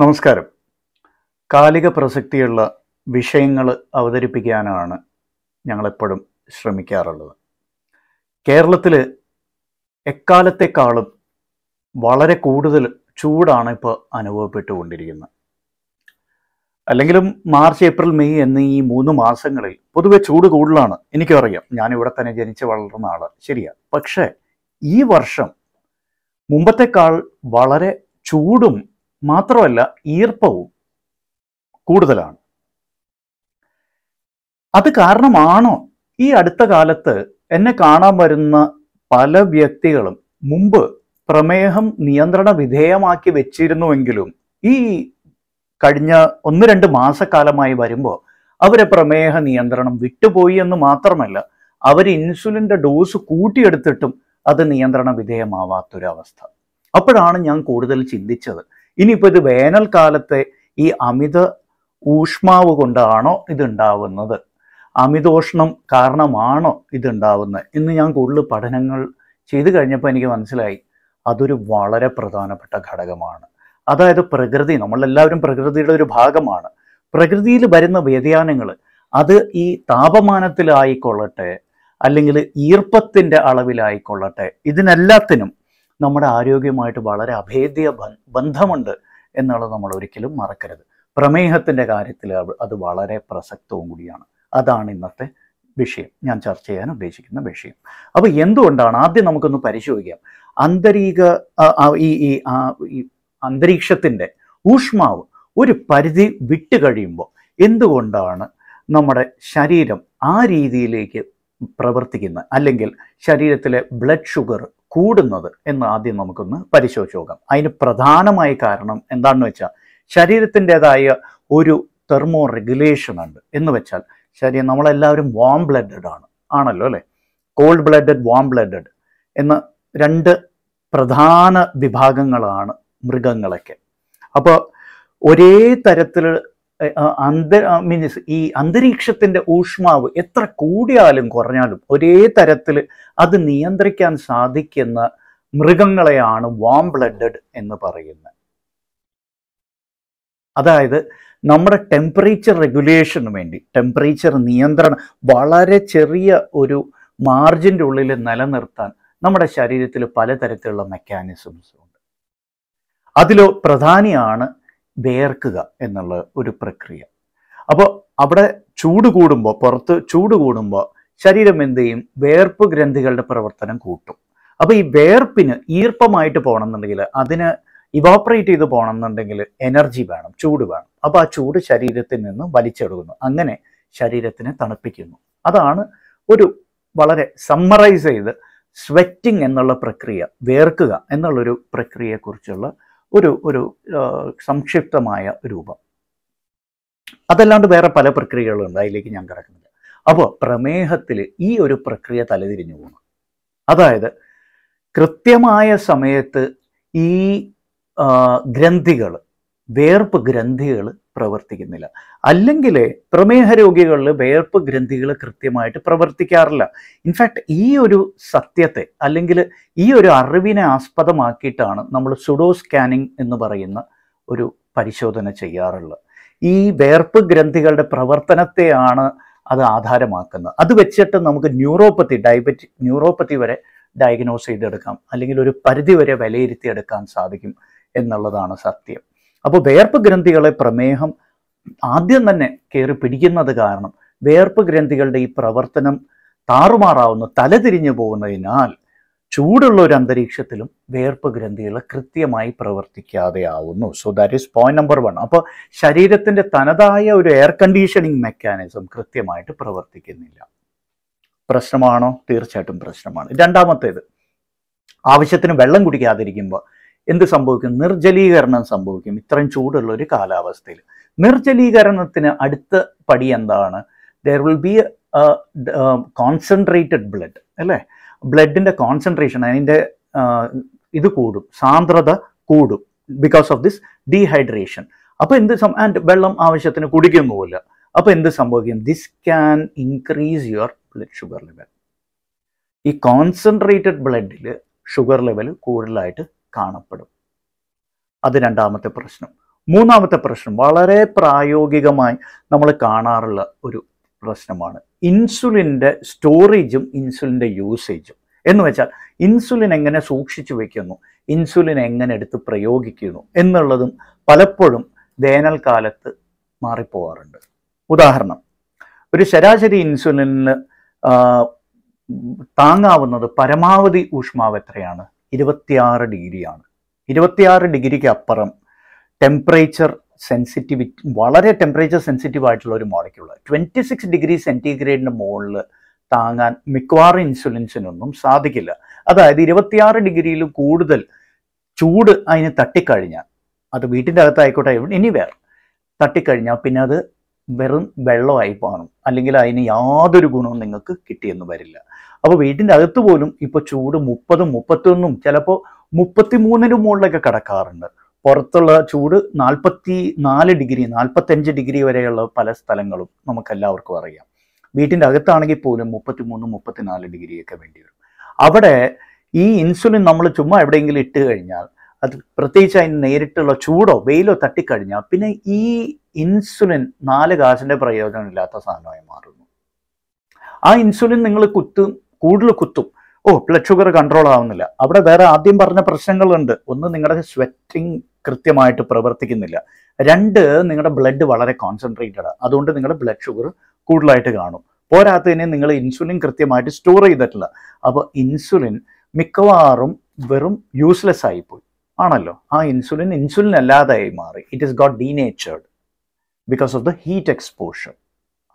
നമസ്കാരം കാലിക പ്രസക്തിയുള്ള വിഷയങ്ങൾ അവതരിപ്പിക്കാനാണ് ഞങ്ങളെപ്പോഴും ശ്രമിക്കാറുള്ളത് കേരളത്തിൽ എക്കാലത്തെക്കാളും വളരെ കൂടുതൽ ചൂടാണ് ഇപ്പോൾ അനുഭവപ്പെട്ടുകൊണ്ടിരിക്കുന്നത് അല്ലെങ്കിലും മാർച്ച് ഏപ്രിൽ മെയ് എന്നീ ഈ മൂന്ന് മാസങ്ങളിൽ പൊതുവെ ചൂട് കൂടുതലാണ് എനിക്കും അറിയാം ഞാനിവിടെ തന്നെ ജനിച്ച് വളർന്ന ആള് ശരിയാണ് പക്ഷേ ഈ വർഷം മുമ്പത്തെക്കാൾ വളരെ ചൂടും മാത്രമല്ല ഈർപ്പവും കൂടുതലാണ് അത് കാരണമാണോ ഈ അടുത്ത കാലത്ത് എന്നെ കാണാൻ വരുന്ന പല വ്യക്തികളും മുമ്പ് പ്രമേഹം നിയന്ത്രണ വിധേയമാക്കി വെച്ചിരുന്നുവെങ്കിലും ഈ കഴിഞ്ഞ ഒന്ന് രണ്ട് മാസക്കാലമായി വരുമ്പോൾ അവരെ പ്രമേഹ നിയന്ത്രണം വിട്ടുപോയി എന്ന് മാത്രമല്ല അവർ ഇൻസുലിൻ്റെ ഡോസ് കൂട്ടിയെടുത്തിട്ടും അത് നിയന്ത്രണ വിധേയമാവാത്തൊരവസ്ഥ അപ്പോഴാണ് ഞാൻ കൂടുതൽ ചിന്തിച്ചത് ഇനിയിപ്പോൾ ഇത് വേനൽക്കാലത്തെ ഈ അമിത ഊഷ്മാവ് കൊണ്ടാണോ ഇതുണ്ടാവുന്നത് അമിതോഷ്ണം കാരണമാണോ ഇതുണ്ടാവുന്നത് ഇന്ന് ഞാൻ കൂടുതൽ പഠനങ്ങൾ ചെയ്തു കഴിഞ്ഞപ്പോൾ എനിക്ക് മനസ്സിലായി അതൊരു വളരെ പ്രധാനപ്പെട്ട ഘടകമാണ് അതായത് പ്രകൃതി നമ്മളെല്ലാവരും പ്രകൃതിയുടെ ഒരു ഭാഗമാണ് പ്രകൃതിയിൽ വരുന്ന വ്യതിയാനങ്ങൾ അത് ഈ താപമാനത്തിലായിക്കൊള്ളട്ടെ അല്ലെങ്കിൽ ഈർപ്പത്തിൻ്റെ അളവിലായിക്കൊള്ളട്ടെ ഇതിനെല്ലാത്തിനും നമ്മുടെ ആരോഗ്യമായിട്ട് വളരെ അഭേദ്യ ബന്ധമുണ്ട് എന്നുള്ളത് നമ്മൾ ഒരിക്കലും മറക്കരുത് പ്രമേഹത്തിൻ്റെ കാര്യത്തിൽ അത് വളരെ പ്രസക്തവും കൂടിയാണ് അതാണ് ഇന്നത്തെ വിഷയം ഞാൻ ചർച്ച ചെയ്യാൻ ഉദ്ദേശിക്കുന്ന വിഷയം അപ്പോൾ എന്തുകൊണ്ടാണ് ആദ്യം നമുക്കൊന്ന് പരിശോധിക്കാം അന്തരീക ഈ ഈ അന്തരീക്ഷത്തിൻ്റെ ഊഷ്മാവ് ഒരു പരിധി വിട്ട് കഴിയുമ്പോൾ എന്തുകൊണ്ടാണ് നമ്മുടെ ശരീരം ആ രീതിയിലേക്ക് പ്രവർത്തിക്കുന്നത് അല്ലെങ്കിൽ ശരീരത്തിലെ ബ്ലഡ് ഷുഗർ കൂടുന്നത് എന്ന് ആദ്യം നമുക്കൊന്ന് പരിശോധിച്ച് നോക്കാം അതിന് പ്രധാനമായ കാരണം എന്താണെന്ന് വെച്ചാൽ ശരീരത്തിൻ്റെതായ ഒരു തെർമോ റെഗുലേഷൻ ഉണ്ട് എന്ന് വെച്ചാൽ ശരീരം നമ്മളെല്ലാവരും വാം ബ്ലഡഡ് ആണ് ആണല്ലോ അല്ലേ കോൾഡ് ബ്ലഡഡ് വാം ബ്ലഡഡ് എന്ന രണ്ട് പ്രധാന വിഭാഗങ്ങളാണ് മൃഗങ്ങളൊക്കെ അപ്പോൾ ഒരേ തരത്തിൽ അന്ത മീൻസ് ഈ അന്തരീക്ഷത്തിൻ്റെ ഊഷ്മാവ് എത്ര കൂടിയാലും കുറഞ്ഞാലും ഒരേ തരത്തിൽ അത് നിയന്ത്രിക്കാൻ സാധിക്കുന്ന മൃഗങ്ങളെയാണ് വാം ബ്ലഡഡ് എന്ന് പറയുന്നത് അതായത് നമ്മുടെ ടെമ്പറേച്ചർ റെഗുലേഷന് വേണ്ടി ടെമ്പറേച്ചർ നിയന്ത്രണം വളരെ ചെറിയ ഒരു മാർജിൻ്റെ ഉള്ളിൽ നിലനിർത്താൻ നമ്മുടെ ശരീരത്തിൽ പലതരത്തിലുള്ള മെക്കാനിസംസ് ഉണ്ട് അതിൽ പ്രധാനിയാണ് വേർക്കുക എന്നുള്ള ഒരു പ്രക്രിയ അപ്പോൾ അവിടെ ചൂട് കൂടുമ്പോൾ പുറത്ത് ചൂട് കൂടുമ്പോൾ ശരീരം എന്ത് ചെയ്യും വേർപ്പ് ഗ്രന്ഥികളുടെ പ്രവർത്തനം കൂട്ടും അപ്പോൾ ഈ വേർപ്പിന് ഈർപ്പമായിട്ട് പോകണമെന്നുണ്ടെങ്കിൽ അതിന് ഇവാപ്പറേറ്റ് ചെയ്ത് പോകണമെന്നുണ്ടെങ്കിൽ എനർജി വേണം ചൂട് വേണം അപ്പോൾ ആ ചൂട് ശരീരത്തിൽ നിന്ന് വലിച്ചെടുക്കുന്നു അങ്ങനെ ശരീരത്തിനെ തണുപ്പിക്കുന്നു അതാണ് ഒരു വളരെ സമ്മറൈസ് ചെയ്ത് സ്വെറ്റിംഗ് എന്നുള്ള പ്രക്രിയ വേർക്കുക എന്നുള്ളൊരു പ്രക്രിയയെക്കുറിച്ചുള്ള ഒരു ഒരു സംക്ഷിപ്തമായ രൂപം അതല്ലാണ്ട് വേറെ പല പ്രക്രിയകളുണ്ട് അതിലേക്ക് ഞാൻ കിടക്കുന്നില്ല അപ്പോൾ പ്രമേഹത്തിൽ ഈ ഒരു പ്രക്രിയ തലതിരിഞ്ഞു പോകണം അതായത് കൃത്യമായ സമയത്ത് ഈ ഗ്രന്ഥികൾ വേർപ്പ് ഗ്രന്ഥികൾ പ്രവർത്തിക്കുന്നില്ല അല്ലെങ്കിൽ പ്രമേഹ രോഗികളിൽ വേർപ്പ് ഗ്രന്ഥികൾ കൃത്യമായിട്ട് പ്രവർത്തിക്കാറില്ല ഇൻഫാക്ട് ഈ ഒരു സത്യത്തെ അല്ലെങ്കിൽ ഈ ഒരു അറിവിനെ ആസ്പദമാക്കിയിട്ടാണ് നമ്മൾ സുഡോ സ്കാനിങ് എന്ന് പറയുന്ന ഒരു പരിശോധന ചെയ്യാറുള്ളത് ഈ വേർപ്പ് ഗ്രന്ഥികളുടെ പ്രവർത്തനത്തെയാണ് അത് ആധാരമാക്കുന്നത് അത് വെച്ചിട്ട് നമുക്ക് ന്യൂറോപ്പത്തി ഡയബറ്റി ന്യൂറോപ്പത്തി വരെ ഡയഗ്നോസ് ചെയ്തെടുക്കാം അല്ലെങ്കിൽ ഒരു പരിധി വരെ വിലയിരുത്തിയെടുക്കാൻ സാധിക്കും എന്നുള്ളതാണ് സത്യം അപ്പോൾ വേർപ്പ് ഗ്രന്ഥികളെ പ്രമേഹം ആദ്യം തന്നെ കയറി പിടിക്കുന്നത് കാരണം വേർപ്പ് ഗ്രന്ഥികളുടെ ഈ പ്രവർത്തനം താറുമാറാവുന്ന തലതിരിഞ്ഞു പോകുന്നതിനാൽ ചൂടുള്ള ഒരു അന്തരീക്ഷത്തിലും വേർപ്പ് ഗ്രന്ഥികൾ കൃത്യമായി പ്രവർത്തിക്കാതെ ആവുന്നു so that is point number one അപ്പോൾ ശരീരത്തിൻ്റെ തനതായ ഒരു എയർ കണ്ടീഷനിങ് മെക്കാനിസം കൃത്യമായിട്ട് പ്രവർത്തിക്കുന്നില്ല പ്രശ്നമാണോ തീർച്ചയായിട്ടും പ്രശ്നമാണ് രണ്ടാമത്തേത് ആവശ്യത്തിന് വെള്ളം കുടിക്കാതിരിക്കുമ്പോൾ എന്ത് സംഭവിക്കും നിർജ്ജലീകരണം സംഭവിക്കും ഇത്രയും ചൂടുള്ള ഒരു കാലാവസ്ഥയിൽ നിർജ്ജലീകരണത്തിന് അടുത്ത പടി എന്താണ് there will be concentrated blood അല്ലേ ബ്ലഡിൻ്റെ കോൺസെൻട്രേഷൻ അതിൻ്റെ ഇത് കൂടും സാന്ദ്രത കൂടും ബിക്കോസ് ഓഫ് ദിസ് ഡീഹൈഡ്രേഷൻ അപ്പോൾ എന്ത് സം ആൻഡ് വെള്ളം ആവശ്യത്തിന് കുടിക്കുന്നുമില്ല അപ്പോൾ എന്ത് സംഭവിക്കും this can increase your blood sugar level ഈ കോൺസെൻട്രേറ്റഡ് ബ്ലഡിൽ ഷുഗർ ലെവൽ കൂടുതലായിട്ട് കാണപ്പെടും അത് രണ്ടാമത്തെ പ്രശ്നം മൂന്നാമത്തെ പ്രശ്നം വളരെ പ്രായോഗികമായി നമ്മൾ കാണാറുള്ള ഒരു പ്രശ്നമാണ് ഇൻസുലിൻ്റെ സ്റ്റോറേജും ഇൻസുലിൻ്റെ യൂസേജും എന്ന് വെച്ചാൽ ഇൻസുലിൻ എങ്ങനെ സൂക്ഷിച്ചു വയ്ക്കുന്നു ഇൻസുലിൻ എങ്ങനെ എടുത്ത് പ്രയോഗിക്കുന്നു എന്നുള്ളതും പലപ്പോഴും വേനൽക്കാലത്ത് മാറിപ്പോവാറുണ്ട് ഉദാഹരണം ഒരു ശരാശരി ഇൻസുലിന് താങ്ങാവുന്നത് പരമാവധി ഊഷ്മാവ് എത്രയാണ് ഇരുപത്തിയാറ് ഡിഗ്രിയാണ് ഇരുപത്തിയാറ് ഡിഗ്രിക്ക് അപ്പുറം ടെമ്പറേച്ചർ സെൻസിറ്റിവിറ്റി വളരെ ടെമ്പറേച്ചർ സെൻസിറ്റീവ് ആയിട്ടുള്ള ഒരു മോളയ്ക്കുള്ള ട്വൻറ്റി സിക്സ് ഡിഗ്രി സെൻറ്റിഗ്രേഡിൻ്റെ മുകളിൽ താങ്ങാൻ മിക്കവാറും ഇൻസുലിൻസിനൊന്നും സാധിക്കില്ല അതായത് ഇരുപത്തിയാറ് ഡിഗ്രിയിൽ കൂടുതൽ ചൂട് അതിന് തട്ടിക്കഴിഞ്ഞാൽ അത് വീട്ടിൻ്റെ അകത്തായിക്കോട്ടെ എനിവേർ തട്ടിക്കഴിഞ്ഞാൽ പിന്നെ അത് വെറും വെള്ളമായി മാറും അല്ലെങ്കിൽ അതിന് യാതൊരു ഗുണവും നിങ്ങൾക്ക് കിട്ടിയെന്ന് വരില്ല അപ്പോൾ വീട്ടിൻ്റെ അകത്ത് പോലും ഇപ്പോൾ ചൂട് മുപ്പതും മുപ്പത്തൊന്നും ചിലപ്പോൾ മുപ്പത്തിമൂന്നിന് മുകളിലൊക്കെ കിടക്കാറുണ്ട് പുറത്തുള്ള ചൂട് നാൽപ്പത്തി നാല് ഡിഗ്രി നാൽപ്പത്തഞ്ച് ഡിഗ്രി വരെയുള്ള പല സ്ഥലങ്ങളും നമുക്കെല്ലാവർക്കും അറിയാം വീട്ടിൻ്റെ അകത്താണെങ്കിൽ പോലും മുപ്പത്തിമൂന്ന് മുപ്പത്തിനാല് ഡിഗ്രിയൊക്കെ വേണ്ടി വരും അവിടെ ഈ ഇൻസുലിൻ നമ്മൾ ചുമ്മാ എവിടെയെങ്കിലും ഇട്ട് കഴിഞ്ഞാൽ അത് പ്രത്യേകിച്ച് അതിന് നേരിട്ടുള്ള ചൂടോ വെയിലോ തട്ടിക്കഴിഞ്ഞാൽ പിന്നെ ഈ ഇൻസുലിൻ നാല് കാശിൻ്റെ പ്രയോജനമില്ലാത്ത സാധനമായി മാറുന്നു ആ ഇൻസുലിൻ നിങ്ങൾ കുത്തും കൂടുതൽ കുത്തും ഓ ബ്ലഡ് ഷുഗർ കൺട്രോൾ ആവുന്നില്ല അവിടെ വേറെ ആദ്യം പറഞ്ഞ പ്രശ്നങ്ങളുണ്ട് ഒന്ന് നിങ്ങളുടെ സ്വെറ്റിംഗ് കൃത്യമായിട്ട് പ്രവർത്തിക്കുന്നില്ല രണ്ട് നിങ്ങളുടെ ബ്ലഡ് വളരെ കോൺസെൻട്രേറ്റഡ് അതുകൊണ്ട് നിങ്ങളുടെ ബ്ലഡ് ഷുഗർ കൂടുതലായിട്ട് കാണും പോരാത്തതിനെ നിങ്ങൾ ഇൻസുലിൻ കൃത്യമായിട്ട് സ്റ്റോർ ചെയ്തിട്ടില്ല അപ്പോൾ ഇൻസുലിൻ മിക്കവാറും വെറും യൂസ്ലെസ് ആയിപ്പോയി ആണല്ലോ ആ ഇൻസുലിൻ ഇൻസുലിൻ അല്ലാതായി മാറി it is got denatured because of the heat exposure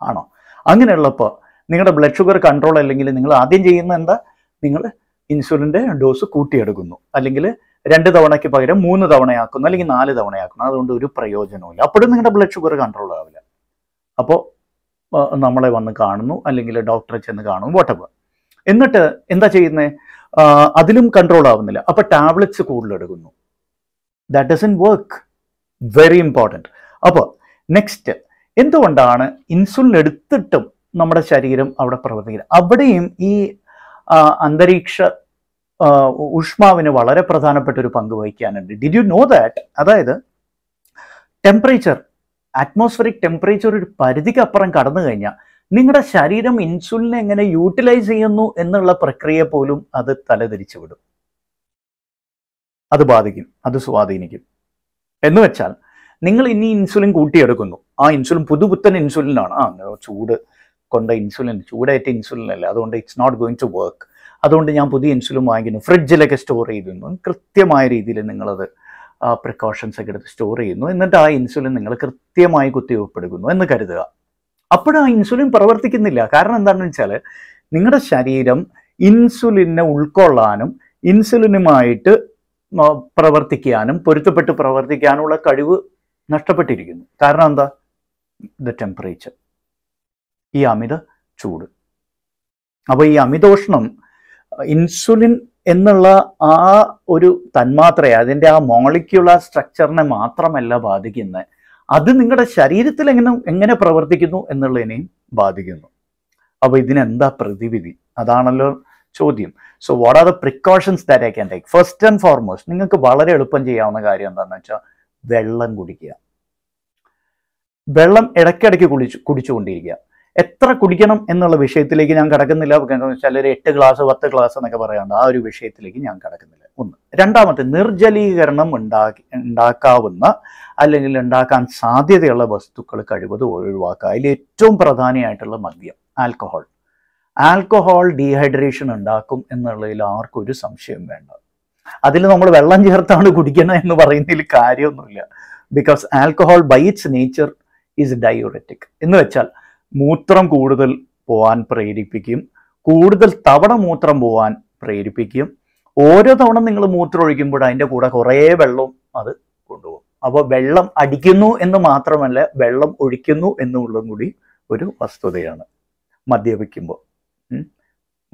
ആണോ അങ്ങനെയുള്ളപ്പോൾ നിങ്ങളുടെ ബ്ലഡ് ഷുഗർ കൺട്രോൾ അല്ലെങ്കിൽ നിങ്ങൾ ആദ്യം ചെയ്യുന്ന എന്താ നിങ്ങൾ ഇൻസുലിൻ്റെ ഡോസ് കൂട്ടിയെടുക്കുന്നു അല്ലെങ്കിൽ രണ്ട് തവണയ്ക്ക് പകരം മൂന്ന് തവണയാക്കുന്നു അല്ലെങ്കിൽ നാല് തവണയാക്കുന്നു അതുകൊണ്ട് ഒരു പ്രയോജനമില്ല അപ്പോഴും നിങ്ങളുടെ ബ്ലഡ് ഷുഗർ കൺട്രോൾ ആവില്ല അപ്പോൾ നമ്മളെ വന്ന് കാണുന്നു അല്ലെങ്കിൽ ഡോക്ടറെ ചെന്ന് കാണുന്നു വോട്ടപ്പ് എന്നിട്ട് എന്താ ചെയ്യുന്നത് അതിലും കൺട്രോൾ ആവുന്നില്ല അപ്പോൾ ടാബ്ലറ്റ്സ് കൂടുതലെടുക്കുന്നു that doesn't work very important അപ്പോൾ നെക്സ്റ്റ് എന്തുകൊണ്ടാണ് ഇൻസുലിൻ എടുത്തിട്ടും നമ്മുടെ ശരീരം അവിടെ പ്രവർത്തിക്കുന്നത് അവിടെയും ഈ അന്തരീക്ഷ ഊഷ്മാവിന് വളരെ പ്രധാനപ്പെട്ട ഒരു പങ്ക് വഹിക്കാനുണ്ട് ഡിഡ് യു നോ ദാറ്റ് അതായത് ടെമ്പറേച്ചർ അറ്റ്മോസ്ഫിയറിക് ടെമ്പറേച്ചർ ഒരു പരിധിക്കപ്പുറം കടന്നു കഴിഞ്ഞാൽ നിങ്ങളുടെ ശരീരം ഇൻസുലിൻ എങ്ങനെ യൂട്ടിലൈസ് ചെയ്യുന്നു എന്നുള്ള പ്രക്രിയ പോലും അത് തലതിരിച്ചു വിടും അത് ബാധിക്കും അത് സ്വാധീനിക്കും എന്ന് വെച്ചാൽ നിങ്ങൾ ഇനി ഇൻസുലിൻ കൂട്ടിയെടുക്കുന്നു ആ ഇൻസുലിൻ പുതുപുത്തൻ ഇൻസുലിനാണ് ആ ചൂട് കൊണ്ട ഇൻസുലിൻ ചൂടായിട്ട് ഇൻസുലിൻ അല്ല അതുകൊണ്ട് it's not going to work അതുകൊണ്ട് ഞാൻ പുതിയ ഇൻസുലിൻ വാങ്ങിക്കുന്നു ഫ്രിഡ്ജിലൊക്കെ സ്റ്റോർ ചെയ്യുന്നു കൃത്യമായ രീതിയിൽ നിങ്ങളത് പ്രിക്കോഷൻസ് ഒക്കെ എടുത്ത് സ്റ്റോർ ചെയ്യുന്നു എന്നിട്ട് ആ ഇൻസുലിൻ നിങ്ങൾ കൃത്യമായി കുത്തിവെപ്പെടുക്കുന്നു എന്ന് കരുതുക അപ്പോഴാ ആ ഇൻസുലിൻ പ്രവർത്തിക്കുന്നില്ല കാരണം എന്താണെന്ന് വെച്ചാൽ നിങ്ങളുടെ ശരീരം ഇൻസുലിനെ ഉൾക്കൊള്ളാനും ഇൻസുലിനുമായിട്ട് പ്രവർത്തിക്കാനും പൊരുത്തപ്പെട്ട് പ്രവർത്തിക്കാനുള്ള കഴിവ് നഷ്ടപ്പെട്ടിരിക്കുന്നു കാരണം എന്താ ദ ടെമ്പറേച്ചർ ഈ അമിത ചൂട് അപ്പോൾ ഈ അമിതോഷ്ണം ഇൻസുലിൻ എന്നുള്ള ആ ഒരു തന്മാത്രയെ അതിൻ്റെ ആ മോളിക്കുള്ള സ്ട്രക്ചറിനെ മാത്രമല്ല ബാധിക്കുന്നത് അത് നിങ്ങളുടെ ശരീരത്തിൽ എങ്ങനെ എങ്ങനെ പ്രവർത്തിക്കുന്നു എന്നുള്ളതിനെയും ബാധിക്കുന്നു അപ്പോൾ ഇതിനെന്താ പ്രതിവിധി അതാണല്ലോ ചോദ്യം so what are the precautions that I can take first and foremost നിങ്ങൾക്ക് വളരെ എളുപ്പം ചെയ്യാവുന്ന കാര്യം എന്താണെന്ന് വെച്ചാൽ വെള്ളം കുടിക്കുക വെള്ളം ഇടയ്ക്കിടയ്ക്ക് കുടിച്ചു കുടിച്ചുകൊണ്ടിരിക്കുക എത്ര കുടിക്കണം എന്നുള്ള വിഷയത്തിലേക്ക് ഞാൻ കടക്കുന്നില്ല കാരണം ഒരു എട്ട് ഗ്ലാസ് പത്ത് ഗ്ലാസ് എന്നൊക്കെ പറയാണ്ട് ആ ഒരു വിഷയത്തിലേക്ക് ഞാൻ കടക്കുന്നില്ല ഒന്ന് രണ്ടാമത്തെ നിർജ്ജലീകരണം ഉണ്ടാക്കി ഉണ്ടാക്കാവുന്ന അല്ലെങ്കിൽ ഉണ്ടാക്കാൻ സാധ്യതയുള്ള വസ്തുക്കൾ കഴിവത് ഒഴിവാക്കുക അതിൽ ഏറ്റവും പ്രധാനമായിട്ടുള്ള മദ്യം ആൽക്കഹോൾ ആൽക്കഹോൾ ഡീഹൈഡ്രേഷൻ ഉണ്ടാക്കും എന്നുള്ളതിൽ ആർക്കും ഒരു സംശയം വേണ്ട അതിൽ നമ്മൾ വെള്ളം ചേർത്താണ് കുടിക്കണം എന്ന് പറയുന്നതിൽ കാര്യമൊന്നുമില്ല because alcohol by its nature is diuretic എന്ന് വെച്ചാൽ മൂത്രം കൂടുതൽ പോവാൻ പ്രേരിപ്പിക്കും കൂടുതൽ തവണ മൂത്രം പോവാൻ പ്രേരിപ്പിക്കും ഓരോ തവണ നിങ്ങൾ മൂത്രം ഒഴിക്കുമ്പോൾ അതിൻ്റെ കൂടെ കുറേ വെള്ളവും അത് കൊണ്ടുപോകും അപ്പോൾ വെള്ളം അടിക്കുന്നു എന്ന് മാത്രമല്ല വെള്ളം ഒഴിക്കുന്നു എന്നുള്ളതും കൂടി ഒരു വസ്തുതയാണ് മദ്യപിക്കുമ്പോൾ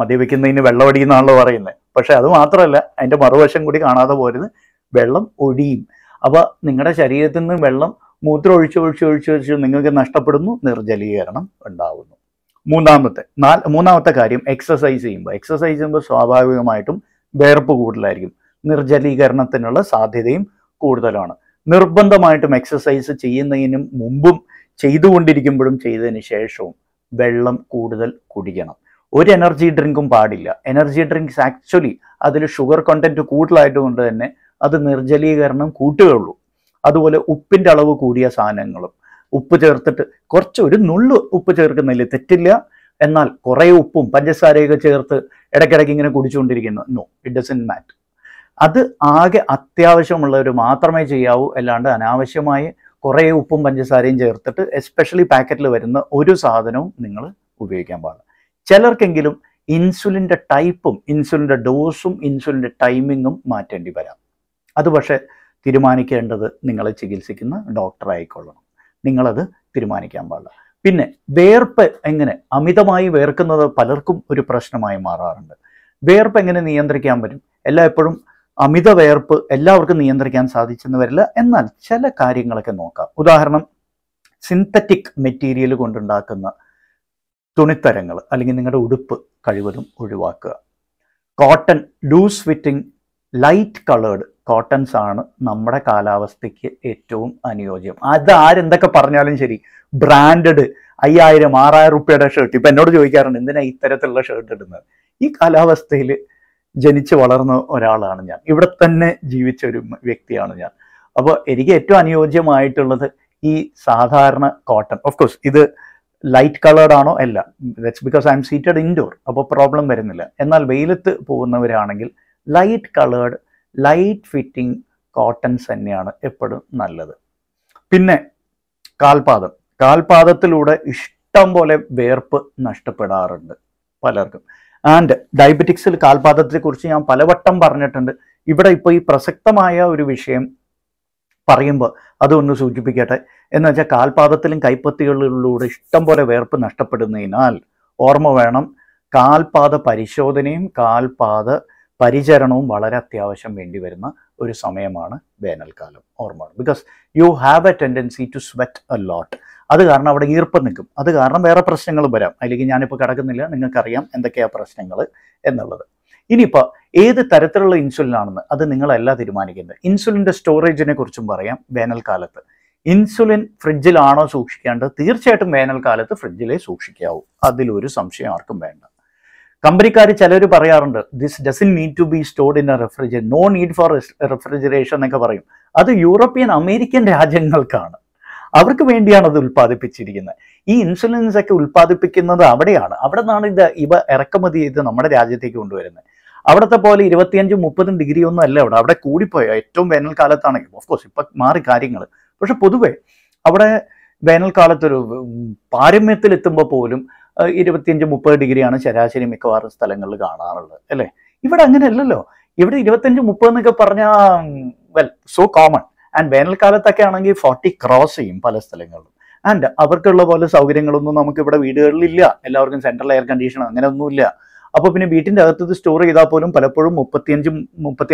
മദ്യപിക്കുന്നതിന് വെള്ളം അടിക്കുന്നതാണല്ലോ പറയുന്നത് പക്ഷേ അത് മാത്രമല്ല അതിൻ്റെ മറുവശം കൂടി കാണാതെ പോരുന്നത് വെള്ളം ഒഴിയും അപ്പോൾ നിങ്ങളുടെ ശരീരത്തിൽ നിന്ന് വെള്ളം മൂത്രം ഒഴിച്ച് ഒഴിച്ച് ഒഴിച്ച് ഒഴിച്ച് നിങ്ങൾക്ക് നഷ്ടപ്പെടുന്നു നിർജ്ജലീകരണം ഉണ്ടാവുന്നു മൂന്നാമത്തെ നാല് മൂന്നാമത്തെ കാര്യം എക്സസൈസ് ചെയ്യുമ്പോൾ എക്സസൈസ് ചെയ്യുമ്പോൾ സ്വാഭാവികമായിട്ടും വേർപ്പ് കൂടുതലായിരിക്കും നിർജ്ജലീകരണത്തിനുള്ള സാധ്യതയും കൂടുതലാണ് നിർബന്ധമായിട്ടും എക്സസൈസ് ചെയ്യുന്നതിനും മുമ്പും ചെയ്തുകൊണ്ടിരിക്കുമ്പോഴും ചെയ്തതിന് ശേഷവും വെള്ളം കൂടുതൽ കുടിക്കണം ഒരു എനർജി ഡ്രിങ്കും പാടില്ല എനർജി ഡ്രിങ്ക്സ് ആക്ച്വലി അതിൽ ഷുഗർ കണ്ടന്റ് കൂടുതലായതുകൊണ്ട് തന്നെ അത് നിർജ്ജലീകരണം കൂട്ടുകയുള്ളൂ അതുപോലെ ഉപ്പിൻ്റെ അളവ് കൂടിയ സാധനങ്ങളും ഉപ്പ് ചേർത്തിട്ട് കുറച്ച് ഒരു നുള്ളു ഉപ്പ് ചേർക്കുന്നതിൽ തെറ്റില്ല എന്നാൽ കുറേ ഉപ്പും പഞ്ചസാരയൊക്കെ ചേർത്ത് ഇടയ്ക്കിടയ്ക്ക് ഇങ്ങനെ കുടിച്ചുകൊണ്ടിരിക്കുന്നു നോ ഇറ്റ് ഡസൻ മാറ്റ് അത് ആകെ അത്യാവശ്യമുള്ളവർ മാത്രമേ ചെയ്യാവൂ അല്ലാണ്ട് അനാവശ്യമായി കുറേ ഉപ്പും പഞ്ചസാരയും ചേർത്തിട്ട് എസ്പെഷ്യലി പാക്കറ്റിൽ വരുന്ന ഒരു സാധനവും നിങ്ങൾ ഉപയോഗിക്കാൻ പാടില്ല ചിലർക്കെങ്കിലും ഇൻസുലിൻ്റെ ടൈപ്പും ഇൻസുലിൻ്റെ ഡോസും ഇൻസുലിൻ്റെ ടൈമിങ്ങും മാറ്റേണ്ടി വരാം അത് പക്ഷേ തീരുമാനിക്കേണ്ടത് നിങ്ങളെ ചികിത്സിക്കുന്ന ഡോക്ടറായിക്കൊള്ളണം നിങ്ങളത് തീരുമാനിക്കാൻ പാടില്ല പിന്നെ വേർപ്പ് എങ്ങനെ അമിതമായി വേർക്കുന്നത് പലർക്കും ഒരു പ്രശ്നമായി മാറാറുണ്ട് വേർപ്പ് എങ്ങനെ നിയന്ത്രിക്കാൻ പറ്റും എല്ലാ എപ്പോഴും അമിത വേർപ്പ് എല്ലാവർക്കും നിയന്ത്രിക്കാൻ സാധിച്ചെന്ന് വരില്ല എന്നാൽ ചില കാര്യങ്ങളൊക്കെ നോക്കാം ഉദാഹരണം സിന്തറ്റിക് മെറ്റീരിയൽ കൊണ്ടുണ്ടാക്കുന്ന തുണിത്തരങ്ങൾ അല്ലെങ്കിൽ നിങ്ങളുടെ ഉടുപ്പ് കഴിവതും ഒഴിവാക്കുക cotton loose fitting light coloured cottons ആണ് നമ്മുടെ കാലാവസ്ഥയ്ക്ക് ഏറ്റവും അനുയോജ്യം അത് ആരെന്തൊക്കെ പറഞ്ഞാലും ശരി ബ്രാൻഡഡ് അയ്യായിരം ആറായിരം റുപ്യയുടെ ഷർട്ട് ഇപ്പം എന്നോട് ചോദിക്കാറുണ്ട് എന്തിനാണ് ഇത്തരത്തിലുള്ള ഷർട്ട് ഇടുന്നത് ഈ കാലാവസ്ഥയിൽ ജനിച്ചു വളർന്ന ഒരാളാണ് ഞാൻ ഇവിടെ തന്നെ ജീവിച്ച ഒരു വ്യക്തിയാണ് ഞാൻ അപ്പോൾ എനിക്ക് ഏറ്റവും അനുയോജ്യമായിട്ടുള്ളത് ഈ സാധാരണ കോട്ടൺ ഓഫ് കോഴ്സ് ഇത് ലൈറ്റ് കളേർഡ് ആണോ അല്ല that's because I'm seated indoor അപ്പോൾ പ്രോബ്ലം വരുന്നില്ല എന്നാൽ വെയിലത്ത് പോകുന്നവരാണെങ്കിൽ light coloured light fitting cottons തന്നെയാണ് എപ്പോഴും നല്ലത് പിന്നെ കാൽപാദം കാൽപാദത്തിലൂടെ ഇഷ്ടം പോലെ വേർപ്പ് നഷ്ടപ്പെടാറുണ്ട് പലർക്കും ആൻഡ് ഡയബറ്റിക്സിൽ കാൽപാദത്തെക്കുറിച്ച് ഞാൻ പലവട്ടം പറഞ്ഞിട്ടുണ്ട് ഇവിടെ ഇപ്പോൾ ഈ പ്രസക്തമായ ഒരു വിഷയം പറയുമ്പോൾ അതൊന്ന് സൂചിപ്പിക്കട്ടെ എന്ന് വെച്ചാൽ കാൽപാദത്തിലും കൈപ്പത്തികളിലൂടെ ഇഷ്ടം പോലെ വേർപ്പ് നഷ്ടപ്പെടുന്നതിനാൽ ഓർമ്മ വേണം കാൽപാത പരിശോധനയും കാൽപാത പരിചരണവും വളരെ അത്യാവശ്യം വേണ്ടി വരുന്ന ഒരു സമയമാണ് വേനൽക്കാലം ഓർമ്മ because you have a tendency to sweat a lot അത് കാരണം അവിടെ ഈർപ്പം നിൽക്കും അത് കാരണം വേറെ പ്രശ്നങ്ങൾ വരാം അല്ലെങ്കിൽ ഞാനിപ്പോൾ കിടക്കുന്നില്ല നിങ്ങൾക്കറിയാം എന്തൊക്കെയാണ് പ്രശ്നങ്ങൾ എന്നുള്ളത് ഇനിയിപ്പോൾ ഏത് തരത്തിലുള്ള ഇൻസുലിൻ ആണെന്ന് അത് നിങ്ങളല്ല തീരുമാനിക്കുന്നത് ഇൻസുലിൻ്റെ സ്റ്റോറേജിനെ കുറിച്ചും പറയാം വേനൽക്കാലത്ത് ഇൻസുലിൻ ഫ്രിഡ്ജിലാണോ സൂക്ഷിക്കേണ്ടത് തീർച്ചയായിട്ടും വേനൽക്കാലത്ത് ഫ്രിഡ്ജിലേ സൂക്ഷിക്കാവൂ അതിലൊരു സംശയം ആർക്കും വേണ്ട കമ്പനിക്കാർ ചിലർ പറയാറുണ്ട് this doesn't need to be stored in a refrigerate no need for refrigeration എന്നൊക്കെ പറയും അത് യൂറോപ്യൻ അമേരിക്കൻ രാജ്യങ്ങൾക്കാണ് അവർക്ക് വേണ്ടിയാണ് അത് ഉൽപ്പാദിപ്പിച്ചിരിക്കുന്നത് ഈ ഇൻസുലിൻസ് ഒക്കെ ഉൽപ്പാദിപ്പിക്കുന്നത് അവിടെയാണ് അവിടെ നിന്നാണ് ഇത് ഇവ ഇറക്കുമതി ചെയ്ത് നമ്മുടെ രാജ്യത്തേക്ക് കൊണ്ടുവരുന്നത് അവിടുത്തെ പോലെ ഇരുപത്തിയഞ്ചും മുപ്പതും ഡിഗ്രി ഒന്നും അല്ല അവിടെ അവിടെ കൂടിപ്പോയോ ഏറ്റവും വേനൽക്കാലത്താണെങ്കിൽ ഓഫ്കോഴ്സ് ഇപ്പൊ മാറി കാര്യങ്ങൾ പക്ഷെ പൊതുവെ അവിടെ വേനൽക്കാലത്തൊരു എത്തുമ്പോൾ പോലും ഇരുപത്തിയഞ്ച് മുപ്പത് ഡിഗ്രിയാണ് ശരാശരി മിക്കവാറും സ്ഥലങ്ങളിൽ കാണാറുള്ളത് അല്ലേ ഇവിടെ അങ്ങനെ അല്ലല്ലോ ഇവിടെ ഇരുപത്തിയഞ്ച് മുപ്പത് എന്നൊക്കെ പറഞ്ഞാൽ വെൽ സോ കോമൺ ആൻഡ് വേനൽക്കാലത്തൊക്കെ ആണെങ്കിൽ ഫോർട്ടി ക്രോസ് ചെയ്യും പല സ്ഥലങ്ങളിലും ആൻഡ് അവർക്കുള്ള പോലെ സൗകര്യങ്ങളൊന്നും നമുക്ക് ഇവിടെ വീടുകളിലില്ല എല്ലാവർക്കും സെൻട്രൽ എയർ കണ്ടീഷൻ അങ്ങനെയൊന്നുമില്ല അപ്പോൾ പിന്നെ വീട്ടിൻ്റെ അകത്ത് സ്റ്റോർ ചെയ്താൽ പോലും പലപ്പോഴും മുപ്പത്തിയഞ്ചും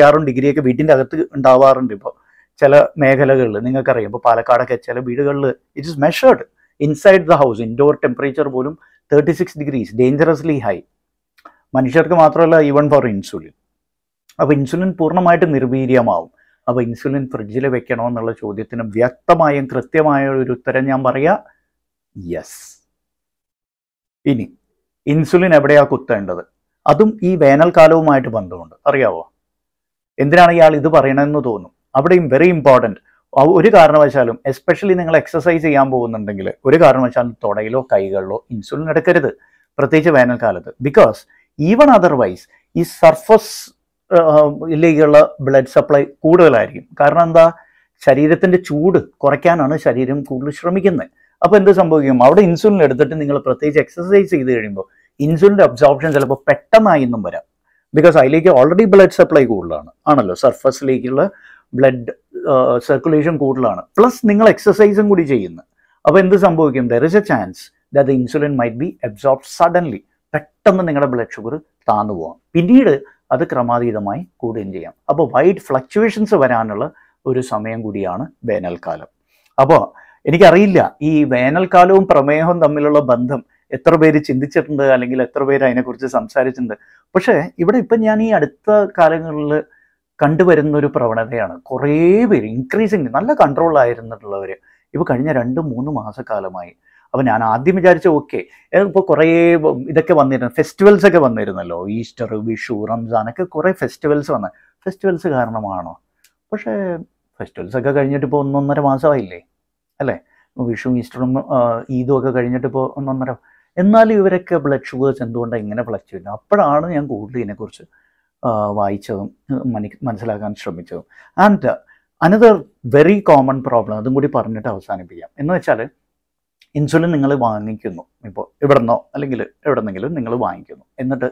ആറും ഡിഗ്രിയൊക്കെ വീട്ടിൻ്റെ അകത്ത് ഉണ്ടാവാറുണ്ട് ഇപ്പോൾ ചില മേഖലകളിൽ നിങ്ങൾക്കറിയാം ഇപ്പോൾ പാലക്കാടൊക്കെ ചില വീടുകളിൽ it is measured inside the house indoor temperature പോലും thirty six degrees dangerously high മനുഷ്യർക്ക് മാത്രമല്ല ഈവൺ ഫോർ ഇൻസുലിൻ അപ്പോൾ ഇൻസുലിൻ പൂർണ്ണമായിട്ട് നിർവീര്യമാവും അപ്പോൾ ഇൻസുലിൻ ഫ്രിഡ്ജിൽ വെക്കണോ എന്നുള്ള ചോദ്യത്തിന് വ്യക്തമായും കൃത്യമായ ഒരു ഉത്തരം ഞാൻ പറയാ യെസ് ഇനി ഇൻസുലിൻ എവിടെയാ കുത്തേണ്ടത് അതും ഈ വേനൽക്കാലവുമായിട്ട് ബന്ധമുണ്ട് അറിയാവോ എന്തിനാണ് ഇയാൾ ഇത് പറയണമെന്ന് തോന്നും അവിടെയും വെരി ഇമ്പോർട്ടൻറ്റ് ഒരു കാരണവശാലും എസ്പെഷ്യലി നിങ്ങൾ എക്സസൈസ് ചെയ്യാൻ പോകുന്നുണ്ടെങ്കിൽ ഒരു കാരണവശാലും തുടയിലോ കൈകളിലോ ഇൻസുലിൻ എടുക്കരുത് പ്രത്യേകിച്ച് വേനൽക്കാലത്ത് ബിക്കോസ് ഈവൺ അതർവൈസ് ഈ സർഫസ് ഇലേക്കുള്ള ബ്ലഡ് സപ്ലൈ കൂടുതലായിരിക്കും കാരണം എന്താ ശരീരത്തിൻ്റെ ചൂട് കുറയ്ക്കാനാണ് ശരീരം കൂടുതൽ ശ്രമിക്കുന്നത് അപ്പോൾ എന്ത് സംഭവിക്കും അവിടെ ഇൻസുലിൻ എടുത്തിട്ട് നിങ്ങൾ പ്രത്യേകിച്ച് എക്സസൈസ് ചെയ്ത് കഴിയുമ്പോൾ ഇൻസുലിൻ്റെ അബ്സോർപ്ഷൻ ചിലപ്പോൾ പെട്ടെന്നായിന്നും വരാം ബിക്കോസ് അതിലേക്ക് ഓൾറെഡി ബ്ലഡ് സപ്ലൈ കൂടുതലാണ് ആണല്ലോ സർഫസിലേക്കുള്ള ബ്ലഡ് സർക്കുലേഷൻ കൂടുതലാണ് പ്ലസ് നിങ്ങൾ എക്സസൈസും കൂടി ചെയ്യുന്നു അപ്പോൾ എന്ത് സംഭവിക്കും there is a chance that insulin might be absorb suddenly പെട്ടെന്ന് നിങ്ങളുടെ ബ്ലഡ് ഷുഗർ താന്നു പോകാം പിന്നീട് അത് ക്രമാതീതമായി കൂടുകയും ചെയ്യാം അപ്പോൾ വൈഡ് ഫ്ലക്ച്വേഷൻസ് വരാനുള്ള ഒരു സമയം കൂടിയാണ് വേനൽക്കാലം അപ്പോൾ എനിക്കറിയില്ല ഈ വേനൽക്കാലവും പ്രമേഹവും തമ്മിലുള്ള ബന്ധം എത്ര പേര് ചിന്തിച്ചിട്ടുണ്ട് അല്ലെങ്കിൽ എത്ര പേര് അതിനെക്കുറിച്ച് സംസാരിച്ചിട്ടുണ്ട് പക്ഷേ ഇവിടെ ഇപ്പം ഞാൻ ഈ അടുത്ത കാലങ്ങളിൽ കണ്ടുവരുന്ന ഒരു പ്രവണതയാണ് കുറേ പേര് ഇൻക്രീസിങ് നല്ല കൺട്രോൾ ആയിരുന്നിട്ടുള്ളവർ ഇപ്പോൾ കഴിഞ്ഞ രണ്ട് മൂന്ന് മാസക്കാലമായി അപ്പോൾ ഞാൻ ആദ്യം വിചാരിച്ച ഓക്കെ ഇപ്പോൾ കുറേ ഇതൊക്കെ വന്നിരുന്നു ഫെസ്റ്റിവൽസ് ഒക്കെ വന്നിരുന്നല്ലോ ഈസ്റ്റർ വിഷു റംസാൻ ഒക്കെ കുറേ ഫെസ്റ്റിവൽസ് വന്ന് ഫെസ്റ്റിവൽസ് കാരണമാണോ പക്ഷേ ഫെസ്റ്റിവൽസ് ഒക്കെ കഴിഞ്ഞിട്ട് ഇപ്പോൾ ഒന്നൊന്നര മാസമായില്ലേ അല്ലേ വിഷു ഈസ്റ്ററും ഈദും ഒക്കെ കഴിഞ്ഞിട്ട് ഇപ്പോൾ ഒന്നൊന്നര എന്നാലും ഇവരൊക്കെ ബ്ലഡ് ഷുഗേഴ്സ് എന്തുകൊണ്ടാണ് ഇങ്ങനെ ഫ്ലക്ച് വരുന്നത് അപ്പോഴാണ് ഞാൻ കൂടുതൽ ഇതിനെക്കുറിച്ച് വായിച്ചതും മനി മനസ്സിലാക്കാൻ ശ്രമിച്ചതും and another very common problem അതും കൂടി പറഞ്ഞിട്ട് അവസാനിപ്പിക്കാം എന്ന് വെച്ചാൽ ഇൻസുലിൻ നിങ്ങൾ വാങ്ങിക്കുന്നു ഇപ്പോൾ ഇവിടെ അല്ലെങ്കിൽ എവിടെന്നെങ്കിലും നിങ്ങൾ വാങ്ങിക്കുന്നു എന്നിട്ട്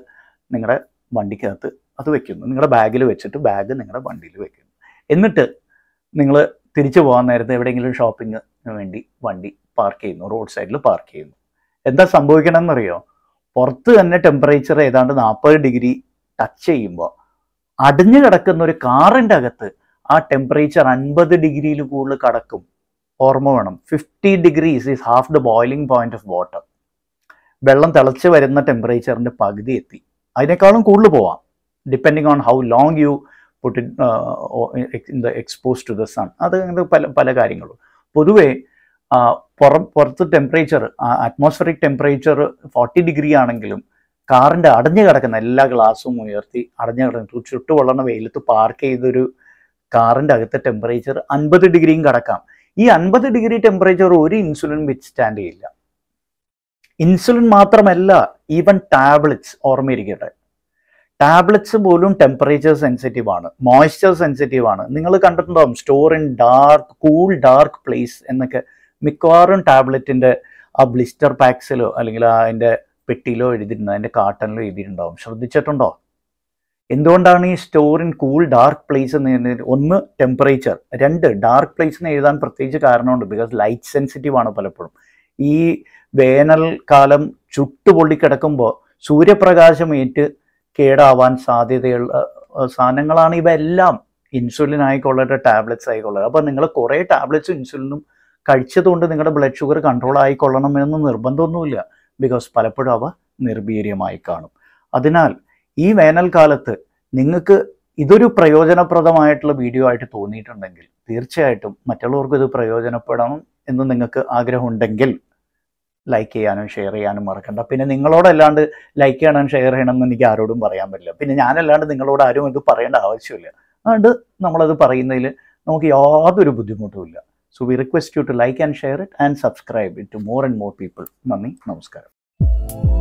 നിങ്ങളുടെ വണ്ടിക്കകത്ത് അത് വെക്കുന്നു നിങ്ങളുടെ ബാഗിൽ വെച്ചിട്ട് ബാഗ് നിങ്ങളുടെ വണ്ടിയിൽ വെക്കുന്നു എന്നിട്ട് നിങ്ങൾ തിരിച്ചു പോകാൻ നേരത്തെ എവിടെയെങ്കിലും ഷോപ്പിങ്ങിന് വേണ്ടി വണ്ടി പാർക്ക് ചെയ്യുന്നു റോഡ് സൈഡിൽ പാർക്ക് ചെയ്യുന്നു എന്താ എന്നറിയോ പുറത്ത് തന്നെ ടെമ്പറേച്ചർ ഏതാണ്ട് നാൽപ്പത് ഡിഗ്രി ടച്ച് ചെയ്യുമ്പോൾ അടിഞ്ഞു കിടക്കുന്ന ഒരു കാറിൻ്റെ അകത്ത് ആ ടെമ്പറേച്ചർ അൻപത് ഡിഗ്രിയിൽ കൂടുതൽ കടക്കും ഓർമ്മ വേണം fifty degrees is half the boiling point of water വെള്ളം തിളച്ച് വരുന്ന ടെമ്പറേച്ചറിൻ്റെ പകുതി എത്തി അതിനേക്കാളും കൂടുതൽ പോവാം depending on how long you put in the expose to the sun അത് പല പല കാര്യങ്ങളും പൊതുവേ പുറം പുറത്ത് temperature atmospheric temperature forty degree ആണെങ്കിലും കാറിൻ്റെ അടഞ്ഞു കിടക്കുന്ന എല്ലാ ഗ്ലാസും ഉയർത്തി അടഞ്ഞു കിടക്കുന്ന ചുട്ടു വളർന്ന വെയിലത്ത് പാർക്ക് ചെയ്തൊരു കാറിൻ്റെ അകത്ത് ടെമ്പറേച്ചർ അൻപത് ഡിഗ്രിയും കിടക്കാം ഈ അൻപത് ഡിഗ്രി ടെമ്പറേച്ചർ ഒരു ഇൻസുലിൻ സ്റ്റാൻഡ് ചെയ്യില്ല ഇൻസുലിൻ മാത്രമല്ല ഈവൻ ടാബ്ലറ്റ്സ് ഓർമ്മയിരിക്കട്ടെ ടാബ്ലറ്റ്സ് പോലും ടെമ്പറേച്ചർ സെൻസിറ്റീവ് ആണ് മോയ്സ്ചർ സെൻസിറ്റീവ് ആണ് നിങ്ങൾ കണ്ടിട്ടുണ്ടാവും store in dark cool dark place എന്നൊക്കെ മിക്കവാറും ടാബ്ലറ്റിൻ്റെ ആ ബ്ലിസ്റ്റർ പാക്സിലോ അല്ലെങ്കിൽ അതിൻ്റെ പെട്ടിയിലോ എഴുതിയിട്ടുണ്ട് അതിൻ്റെ കാട്ടനിലോ എഴുതിയിട്ടുണ്ടാവും ശ്രദ്ധിച്ചിട്ടുണ്ടോ എന്തുകൊണ്ടാണ് ഈ store in cool dark place എന്ന് എഴുതുന്നത് ഒന്ന് ടെമ്പറേച്ചർ രണ്ട് ഡാർക്ക് പ്ലേസ് എന്ന് എഴുതാൻ പ്രത്യേകിച്ച് കാരണമുണ്ട് ബിക്കോസ് ലൈറ്റ് സെൻസിറ്റീവ് ആണ് പലപ്പോഴും ഈ വേനൽക്കാലം ചുട്ടുപൊള്ളിക്കിടക്കുമ്പോൾ സൂര്യപ്രകാശം ഏറ്റ് കേടാവാൻ സാധ്യതയുള്ള സാധനങ്ങളാണ് ഇവയെല്ലാം ഇൻസുലിൻ ആയിക്കൊള്ളട്ടെ ടാബ്ലറ്റ്സ് ആയിക്കൊള്ളട്ടെ അപ്പോൾ നിങ്ങൾ കുറേ ടാബ്ലറ്റ്സും ഇൻസുലിനും കഴിച്ചതുകൊണ്ട് നിങ്ങളുടെ ബ്ലഡ് ഷുഗർ കൺട്രോൾ ആയിക്കൊള്ളണം എന്ന് നിർബന്ധമൊന്നുമില്ല ബിക്കോസ് പലപ്പോഴും അവ നിർവീര്യമായി കാണും അതിനാൽ ഈ വേനൽക്കാലത്ത് നിങ്ങൾക്ക് ഇതൊരു പ്രയോജനപ്രദമായിട്ടുള്ള വീഡിയോ ആയിട്ട് തോന്നിയിട്ടുണ്ടെങ്കിൽ തീർച്ചയായിട്ടും മറ്റുള്ളവർക്കും ഇത് പ്രയോജനപ്പെടണം എന്ന് നിങ്ങൾക്ക് ആഗ്രഹമുണ്ടെങ്കിൽ ലൈക്ക് ചെയ്യാനും ഷെയർ ചെയ്യാനും മറക്കണ്ട പിന്നെ നിങ്ങളോടല്ലാണ്ട് ലൈക്ക് ചെയ്യണം ഷെയർ ചെയ്യണം എന്ന് എനിക്ക് ആരോടും പറയാൻ പറ്റില്ല പിന്നെ ഞാനല്ലാണ്ട് നിങ്ങളോട് ആരും ഇത് പറയേണ്ട ആവശ്യമില്ല അതുകൊണ്ട് നമ്മളത് പറയുന്നതിൽ നമുക്ക് യാതൊരു ബുദ്ധിമുട്ടുമില്ല so we request you to like and share it and subscribe it to more and more people നന്ദി നമസ്കാരം